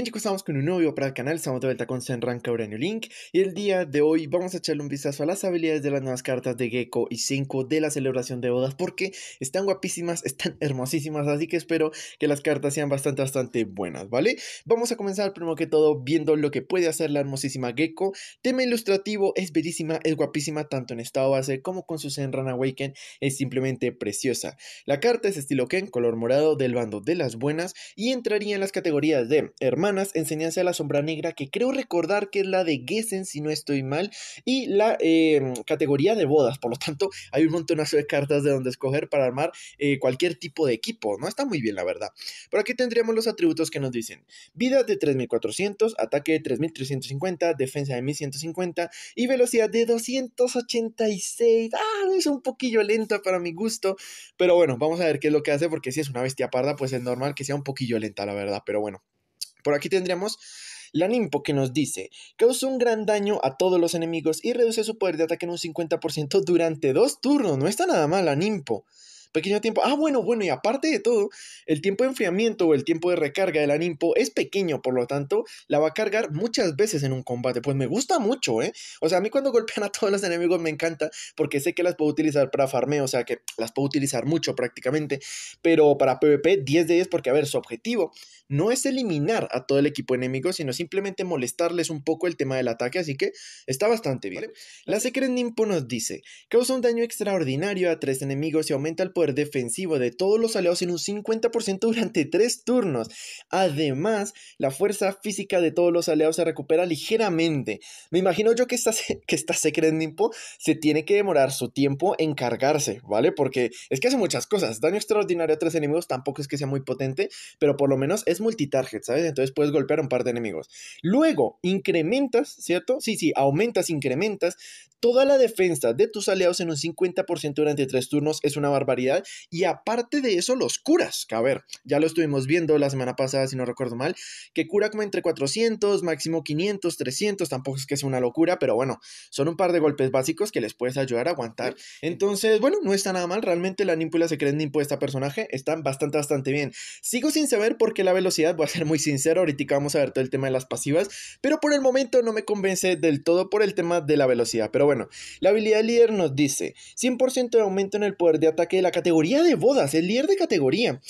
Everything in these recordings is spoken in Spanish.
Bien chicos, estamos con un nuevo video para el canal, estamos de vuelta con Senran New Link y el día de hoy vamos a echarle un vistazo a las habilidades de las nuevas cartas de Gecko y 5 de la celebración de bodas porque están guapísimas, están hermosísimas, así que espero que las cartas sean bastante, bastante buenas, ¿vale? Vamos a comenzar primero que todo viendo lo que puede hacer la hermosísima Gecko. Tema ilustrativo, es bellísima, es guapísima tanto en estado base como con su Senran Awaken, es simplemente preciosa. La carta es estilo Ken, color morado del bando de las buenas y entraría en las categorías de hermano enseñanza de la sombra negra, que creo recordar que es la de Gessen, si no estoy mal, y la em, categoría de bodas. Por lo tanto, hay un montonazo de cartas de donde escoger para armar eh, cualquier tipo de equipo, ¿no? Está muy bien, la verdad. Pero aquí tendríamos los atributos que nos dicen: vida de 3400, ataque de 3350, defensa de 1150 y velocidad de 286. Ah, es un poquillo lenta para mi gusto, pero bueno, vamos a ver qué es lo que hace, porque si es una bestia parda, pues es normal que sea un poquillo lenta, la verdad, pero bueno. Por aquí tendríamos la Nimpo que nos dice, causa un gran daño a todos los enemigos y reduce su poder de ataque en un 50% durante dos turnos. No está nada mal la Nimpo pequeño tiempo. Ah, bueno, bueno, y aparte de todo, el tiempo de enfriamiento o el tiempo de recarga de la Nimpo es pequeño, por lo tanto, la va a cargar muchas veces en un combate. Pues me gusta mucho, ¿eh? O sea, a mí cuando golpean a todos los enemigos me encanta porque sé que las puedo utilizar para farmeo, o sea, que las puedo utilizar mucho prácticamente, pero para PvP 10 de 10 porque, a ver, su objetivo no es eliminar a todo el equipo enemigo, sino simplemente molestarles un poco el tema del ataque, así que está bastante bien. La Secret Nimpo nos dice, causa un daño extraordinario a tres enemigos y aumenta el defensivo de todos los aliados en un 50% durante tres turnos. Además, la fuerza física de todos los aliados se recupera ligeramente. Me imagino yo que esta, que esta Secret Nimpo se tiene que demorar su tiempo en cargarse, ¿vale? Porque es que hace muchas cosas. Daño extraordinario a tres enemigos tampoco es que sea muy potente, pero por lo menos es multitarget, ¿sabes? Entonces puedes golpear a un par de enemigos. Luego, incrementas, ¿cierto? Sí, sí, aumentas, incrementas Toda la defensa de tus aliados en un 50% durante tres turnos es una barbaridad. Y aparte de eso, los curas. Que a ver, ya lo estuvimos viendo la semana pasada, si no recuerdo mal, que cura como entre 400, máximo 500, 300. Tampoco es que sea una locura, pero bueno, son un par de golpes básicos que les puedes ayudar a aguantar. Entonces, bueno, no está nada mal. Realmente la nímpula se cree de impuesta este personaje. Están bastante, bastante bien. Sigo sin saber por qué la velocidad, voy a ser muy sincero. Ahorita vamos a ver todo el tema de las pasivas, pero por el momento no me convence del todo por el tema de la velocidad. Pero bueno, la habilidad líder nos dice 100% de aumento en el poder de ataque de la categoría de bodas, el líder de categoría.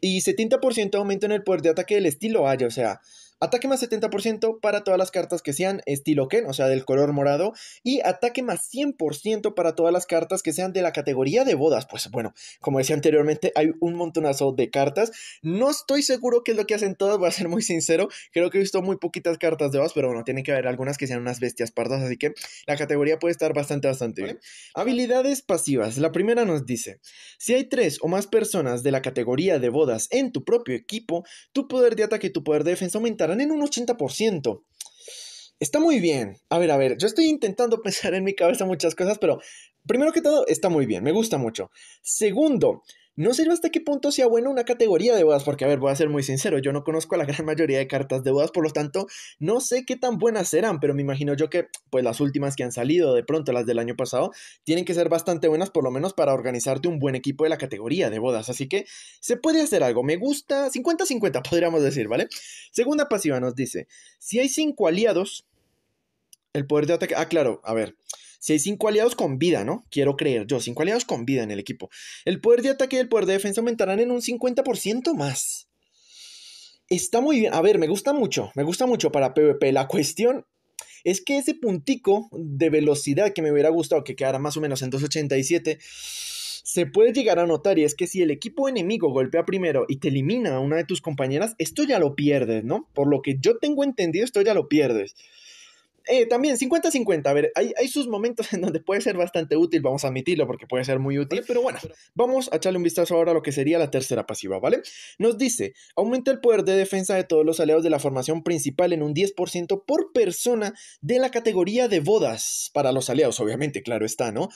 Y 70% de aumento en el poder de ataque del estilo Aya, o sea, Ataque más 70% para todas las cartas que sean estilo Ken, o sea, del color morado. Y ataque más 100% para todas las cartas que sean de la categoría de bodas. Pues bueno, como decía anteriormente, hay un montonazo de cartas. No estoy seguro qué es lo que hacen todas, voy a ser muy sincero. Creo que he visto muy poquitas cartas de bodas, pero bueno, tiene que haber algunas que sean unas bestias pardas. Así que la categoría puede estar bastante, bastante bien. Habilidades pasivas. La primera nos dice, si hay tres o más personas de la categoría de bodas en tu propio equipo, tu poder de ataque y tu poder de defensa aumentan en un 80%. Está muy bien. A ver, a ver, yo estoy intentando pensar en mi cabeza muchas cosas, pero primero que todo, está muy bien, me gusta mucho. Segundo, no sé hasta qué punto sea bueno una categoría de bodas, porque a ver, voy a ser muy sincero, yo no conozco a la gran mayoría de cartas de bodas, por lo tanto, no sé qué tan buenas serán, pero me imagino yo que, pues las últimas que han salido, de pronto las del año pasado, tienen que ser bastante buenas, por lo menos para organizarte un buen equipo de la categoría de bodas, así que se puede hacer algo, me gusta, 50-50 podríamos decir, ¿vale? Segunda pasiva nos dice, si hay cinco aliados, el poder de ataque, ah, claro, a ver. Si hay cinco aliados con vida, ¿no? Quiero creer yo, cinco aliados con vida en el equipo. El poder de ataque y el poder de defensa aumentarán en un 50% más. Está muy bien. A ver, me gusta mucho, me gusta mucho para PvP. La cuestión es que ese puntico de velocidad que me hubiera gustado que quedara más o menos en 287 se puede llegar a notar y es que si el equipo enemigo golpea primero y te elimina a una de tus compañeras, esto ya lo pierdes, ¿no? Por lo que yo tengo entendido, esto ya lo pierdes. Eh, también 50-50. A ver, hay, hay, sus momentos en donde puede ser bastante útil, vamos a admitirlo porque puede ser muy útil, pero bueno, vamos a echarle un vistazo ahora a lo que sería la tercera pasiva, ¿vale? Nos dice, aumenta el poder de defensa de todos los aliados de la formación principal en un 10% por persona de la categoría de bodas para los aliados, obviamente, claro está, ¿no?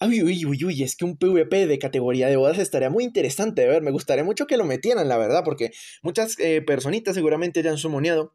Uy, uy, uy, uy, es que un PvP de categoría de bodas estaría muy interesante a ver. Me gustaría mucho que lo metieran, la verdad, porque muchas eh, personitas seguramente ya han sumoneado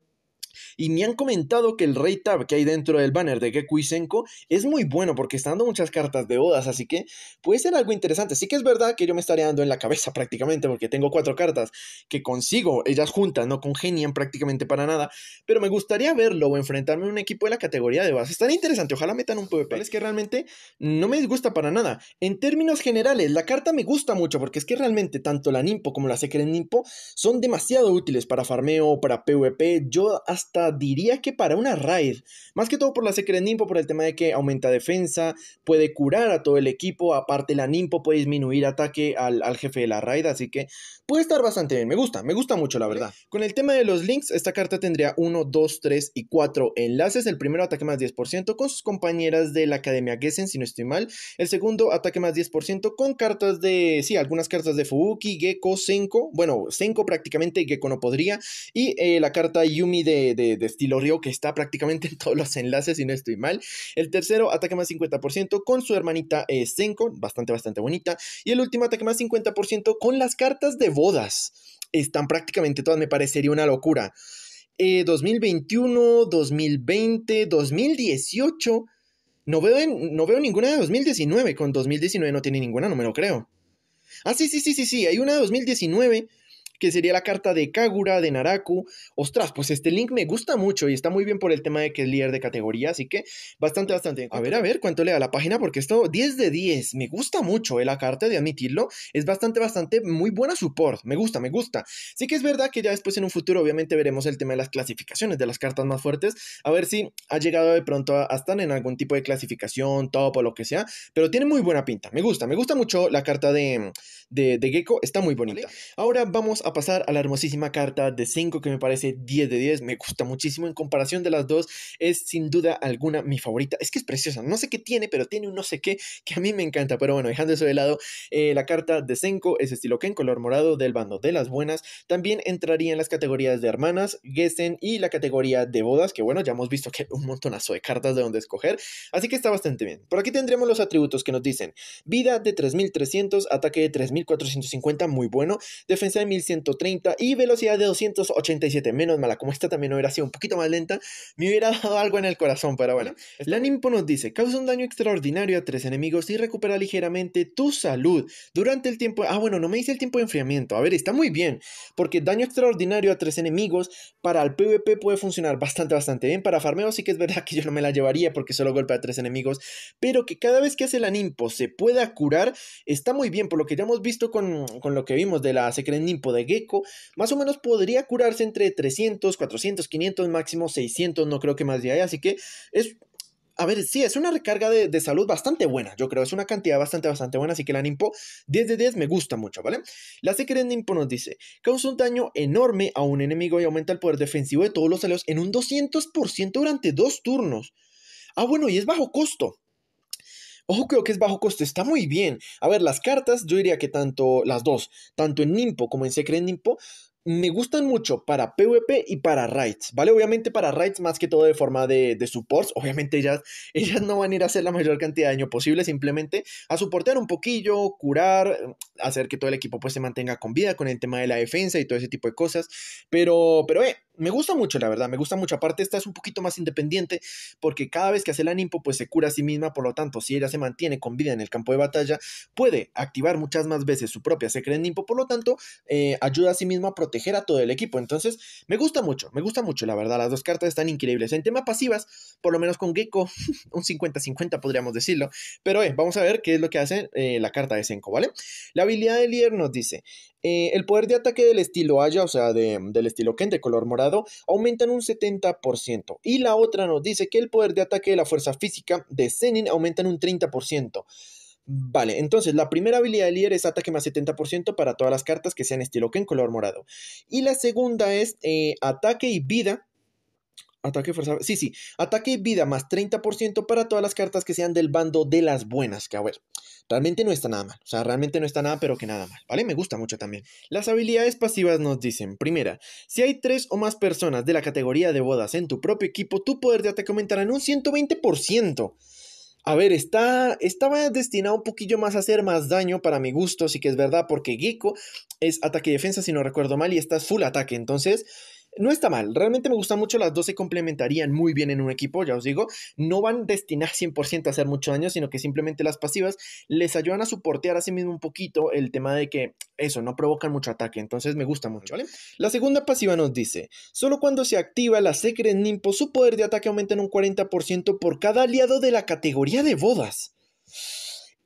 y me han comentado que el Rey Tab que hay dentro del banner de Geku Senko es muy bueno porque está dando muchas cartas de odas, así que puede ser algo interesante. Sí que es verdad que yo me estaría dando en la cabeza prácticamente porque tengo cuatro cartas que consigo, ellas juntas, no congenian prácticamente para nada, pero me gustaría verlo o enfrentarme a un equipo de la categoría de base. Estaría interesante, ojalá metan un PvP. Es que realmente no me disgusta para nada. En términos generales, la carta me gusta mucho porque es que realmente tanto la Nimpo como la Secret Nimpo son demasiado útiles para farmeo, para PvP. Yo hasta hasta diría que para una raid. Más que todo por la secret nimpo, por el tema de que aumenta defensa, puede curar a todo el equipo, aparte la nimpo puede disminuir ataque al, jefe de la raid, así que puede estar bastante bien. Me gusta, me gusta mucho la verdad. Con el tema de los links, esta carta tendría 1, 2, 3 y 4 enlaces. El primero ataque más 10% con sus compañeras de la Academia Gessen, si no estoy mal. El segundo ataque más 10% con cartas de, sí, algunas cartas de Fubuki, Gecko, Senko. Bueno, Senko prácticamente, Gecko no podría. Y eh, la carta Yumi de, de, estilo Río, que está prácticamente en todos los enlaces, si no estoy mal. El tercero, ataque más 50% con su hermanita eh, Senko, bastante, bastante bonita. Y el último, ataque más 50% con las cartas de bodas. Están prácticamente todas, me parecería una locura. Eh, 2021, 2020, 2018. No veo, no veo ninguna de 2019. Con 2019 no tiene ninguna, no me lo creo. Ah, sí, sí, sí, sí, sí. Hay una de 2019 que sería la carta de Kagura, de Naraku. Ostras, pues este link me gusta mucho y está muy bien por el tema de que es líder de categoría, así que bastante, bastante A ver, a ver, cuánto le da la página, porque esto 10 de 10, me gusta mucho eh, la carta, de admitirlo, es bastante, bastante muy buena support, me gusta, me gusta. Sí que es verdad que ya después en un futuro obviamente veremos el tema de las clasificaciones, de las cartas más fuertes, a ver si ha llegado de pronto a, en algún tipo de clasificación, top o lo que sea, pero tiene muy buena pinta, me gusta, me gusta mucho la carta de, de, de Gecko, está muy bonita. Ahora vamos a a pasar a la hermosísima carta de 5 que me parece 10 de 10, me gusta muchísimo en comparación de las dos, es sin duda alguna mi favorita, es que es preciosa, no sé qué tiene, pero tiene un no sé qué que a mí me encanta, pero bueno, dejando eso de lado, eh, la carta de Senko es estilo Ken, color morado del bando de las buenas, también entraría en las categorías de hermanas, gesen y la categoría de bodas, que bueno, ya hemos visto que hay un montonazo de cartas de donde escoger, así que está bastante bien. Por aquí tendremos los atributos que nos dicen, vida de 3300, ataque de 3450, muy bueno, defensa de 1100, 130 y velocidad de 287. Menos mala, como esta también hubiera sido un poquito más lenta, me hubiera dado algo en el corazón, pero bueno. La Nimpo nos dice, causa un daño extraordinario a tres enemigos y recupera ligeramente tu salud durante el tiempo... Ah, bueno, no me dice el tiempo de enfriamiento. A ver, está muy bien, porque daño extraordinario a tres enemigos para el PvP puede funcionar bastante, bastante bien. Para farmeo sí que es verdad que yo no me la llevaría porque solo golpea a tres enemigos, pero que cada vez que hace la Nimpo se pueda curar, está muy bien, por lo que ya hemos visto con, con lo que vimos de la Secret Nimpo de Gecko, más o menos podría curarse entre 300, 400, 500, máximo 600, no creo que más de ahí, así que es... A ver, sí, es una recarga de, salud bastante buena, yo creo, es una cantidad bastante, bastante buena, así que la Nimpo 10 de 10 me gusta mucho, ¿vale? La Secret Nimpo nos dice, causa un daño enorme a un enemigo y aumenta el poder defensivo de todos los aliados en un 200% durante dos turnos. Ah, bueno, y es bajo costo. Ojo, creo que es bajo coste, está muy bien. A ver, las cartas, yo diría que tanto las dos, tanto en Nimpo como en Secret Nimpo, me gustan mucho para PvP y para raids, ¿vale? Obviamente para raids más que todo de forma de, supports, obviamente ellas, ellas no van a ir a hacer la mayor cantidad de daño posible, simplemente a soportar un poquillo, curar, hacer que todo el equipo pues se mantenga con vida con el tema de la defensa y todo ese tipo de cosas, pero, pero eh, me gusta mucho, la verdad, me gusta mucho. Aparte, esta es un poquito más independiente porque cada vez que hace la nimpo, pues se cura a sí misma, por lo tanto, si ella se mantiene con vida en el campo de batalla, puede activar muchas más veces su propia secret nimpo, por lo tanto, eh, ayuda a sí misma a proteger a todo el equipo. Entonces, me gusta mucho, me gusta mucho, la verdad, las dos cartas están increíbles. En tema pasivas, por lo menos con Gecko, un 50-50 podríamos decirlo, pero eh, vamos a ver qué es lo que hace eh, la carta de Senko, ¿vale? La habilidad de líder nos dice, eh, el poder de ataque del estilo Aya, o sea, del estilo Ken de color morado, aumenta en un 70%. Y la otra nos dice que el poder de ataque de la fuerza física de Zenin aumenta en un 30%. Vale, entonces la primera habilidad de líder es ataque más 70% para todas las cartas que sean estilo Ken color morado. Y la segunda es eh, ataque y vida Ataque forzado? Sí, sí. Ataque vida más 30% para todas las cartas que sean del bando de las buenas. Que a ver, realmente no está nada mal. O sea, realmente no está nada, pero que nada mal. ¿Vale? Me gusta mucho también. Las habilidades pasivas nos dicen: primera, si hay tres o más personas de la categoría de bodas en tu propio equipo, tu poder de ataque aumentará en un 120%. A ver, está, estaba destinado un poquillo más a hacer más daño para mi gusto, sí que es verdad, porque Gecko es ataque y defensa, si no recuerdo mal, y estás full ataque. Entonces, no está mal. Realmente me gustan mucho, las dos se complementarían muy bien en un equipo, ya os digo. No van destinar 100% a hacer mucho daño, sino que simplemente las pasivas les ayudan a soportear a sí mismo un poquito el tema de que eso, no provocan mucho ataque. Entonces me gusta mucho, ¿vale? La segunda pasiva nos dice, solo cuando se activa la Secret Nimpo, su poder de ataque aumenta en un 40% por cada aliado de la categoría de bodas.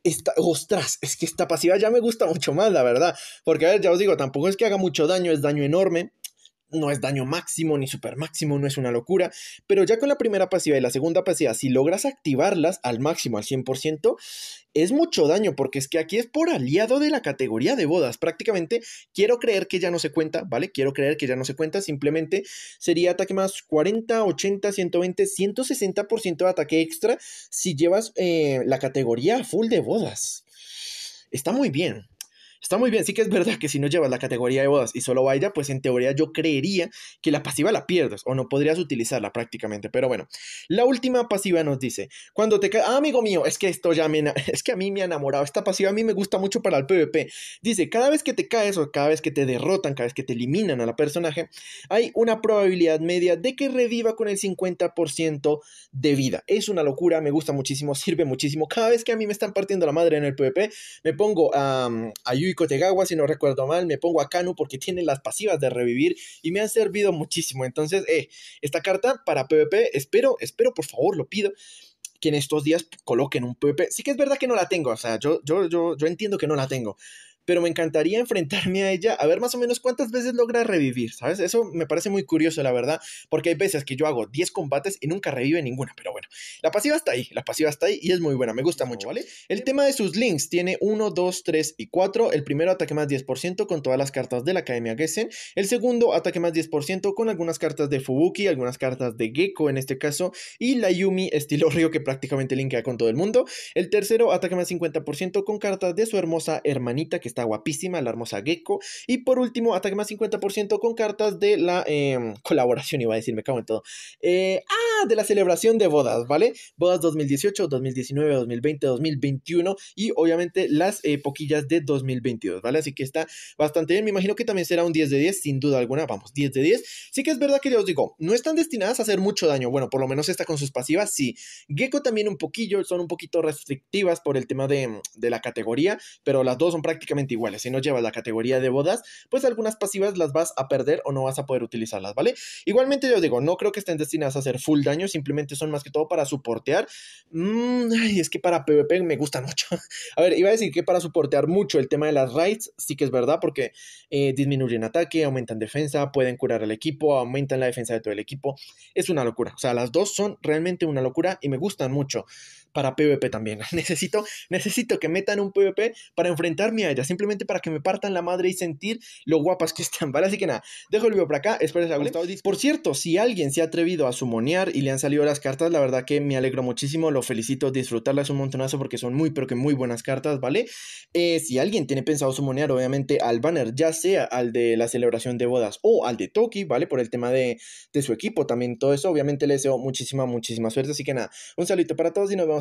está ostras, es que esta pasiva ya me gusta mucho más, la verdad. Porque, a ver, ya os digo, tampoco es que haga mucho daño, es daño enorme no es daño máximo ni super máximo, no es una locura, pero ya con la primera pasiva y la segunda pasiva, si logras activarlas al máximo, al 100%, es mucho daño, porque es que aquí es por aliado de la categoría de bodas, prácticamente quiero creer que ya no se cuenta, ¿vale? Quiero creer que ya no se cuenta, simplemente sería ataque más 40, 80, 120, 160% de ataque extra si llevas eh, la categoría full de bodas. Está muy bien, Está muy bien, sí que es verdad que si no llevas la categoría de bodas y solo vaya, pues en teoría yo creería que la pasiva la pierdas o no podrías utilizarla prácticamente. Pero bueno, la última pasiva nos dice, cuando te... Ah, amigo mío, es que esto ya me... Es que a mí me ha enamorado. Esta pasiva a mí me gusta mucho para el PvP. Dice, cada vez que te caes o cada vez que te derrotan, cada vez que te eliminan a la personaje, hay una probabilidad media de que reviva con el 50% de vida. Es una locura, me gusta muchísimo, sirve muchísimo. Cada vez que a mí me están partiendo la madre en el PvP, me pongo a de Tegawa, si no recuerdo mal, me pongo a Kanu porque tiene las pasivas de revivir y me han servido muchísimo. Entonces, eh, esta carta para PvP, espero, espero, por favor, lo pido que en estos días coloquen un PvP. Sí que es verdad que no la tengo, o sea, yo, yo, yo, yo entiendo que no la tengo, pero me encantaría enfrentarme a ella a ver más o menos cuántas veces logra revivir, ¿sabes? Eso me parece muy curioso, la verdad, porque hay veces que yo hago 10 combates y nunca revive ninguna, pero bueno, la pasiva está ahí, la pasiva está ahí y es muy buena, me gusta mucho, ¿vale? El em tema de sus links tiene 1, 2, 3 y 4, el primero ataque más 10% con todas las cartas de la Academia Gessen, el segundo ataque más 10% con algunas cartas de Fubuki, algunas cartas de Gecko en este caso, y la Yumi estilo Río que prácticamente linkea con todo el mundo, el tercero ataque más 50% con cartas de su hermosa hermanita que está guapísima, la hermosa Gecko. Y por último, ataque más 50% con cartas de la em, colaboración, iba a decir, me cago en todo. Eh, ah, de la celebración de bodas, ¿vale? Bodas 2018, 2019, 2020, 2021 y obviamente las eh, poquillas de 2022, ¿vale? Así que está bastante bien. Me imagino que también será un 10 de 10, sin duda alguna, vamos, 10 de 10. Sí que es verdad que ya os digo, no están destinadas a hacer mucho daño. Bueno, por lo menos esta con sus pasivas, sí. Gecko también un poquillo, son un poquito restrictivas por el tema de la categoría, pero las dos son prácticamente iguales. Si no llevas la categoría de bodas, pues algunas pasivas las vas a perder o no vas a poder utilizarlas, ¿vale? Igualmente yo digo, no creo que estén destinadas a hacer full daño, simplemente son más que todo para soportear. Mm, y es que para PvP me gustan mucho. a ver, iba a decir que para soportear mucho el tema de las raids, sí que es verdad, porque eh, disminuyen ataque, aumentan defensa, pueden curar al equipo, aumentan la defensa de todo el equipo. Es una locura. O sea, las dos son realmente una locura y me gustan mucho para PvP también. necesito, necesito que metan un PvP para enfrentarme a ella, simplemente para que me partan la madre y sentir lo guapas que están, ¿vale? Así que nada, dejo el video para acá, espero les haya gustado. Por cierto, si alguien se ha atrevido a sumonear y le han salido las cartas, la verdad que me alegro muchísimo, lo felicito, disfrutarlas un montonazo porque son muy, pero que muy buenas cartas, ¿vale? Eh, si alguien tiene pensado sumonear, obviamente, al banner, ya sea al de la celebración de bodas o al de Toki, ¿vale? Por el tema de, de su equipo, también todo eso, obviamente le deseo muchísima, muchísima suerte, así que nada, un saludito para todos y nos vemos